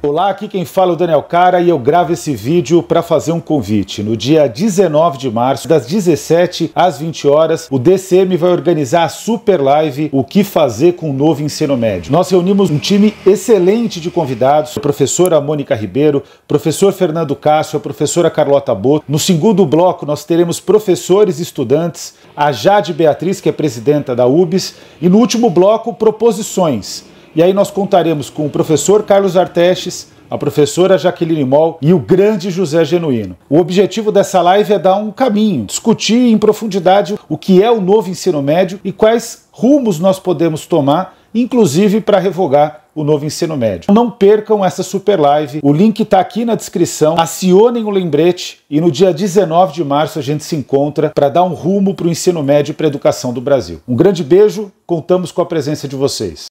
Olá, aqui quem fala é o Daniel Cara e eu gravo esse vídeo para fazer um convite. No dia 19 de março, das 17 às 20 horas, o DCM vai organizar a super live O que fazer com o novo ensino médio. Nós reunimos um time excelente de convidados, a professora Mônica Ribeiro, professor Fernando Cássio, a professora Carlota Boto. No segundo bloco, nós teremos professores e estudantes, a Jade Beatriz, que é presidenta da UBS, e no último bloco, proposições e aí nós contaremos com o professor Carlos Artestes, a professora Jaqueline Moll e o grande José Genuíno. O objetivo dessa live é dar um caminho, discutir em profundidade o que é o novo ensino médio e quais rumos nós podemos tomar, inclusive para revogar o novo ensino médio. Não percam essa super live, o link está aqui na descrição. Acionem o lembrete e no dia 19 de março a gente se encontra para dar um rumo para o ensino médio e para a educação do Brasil. Um grande beijo, contamos com a presença de vocês.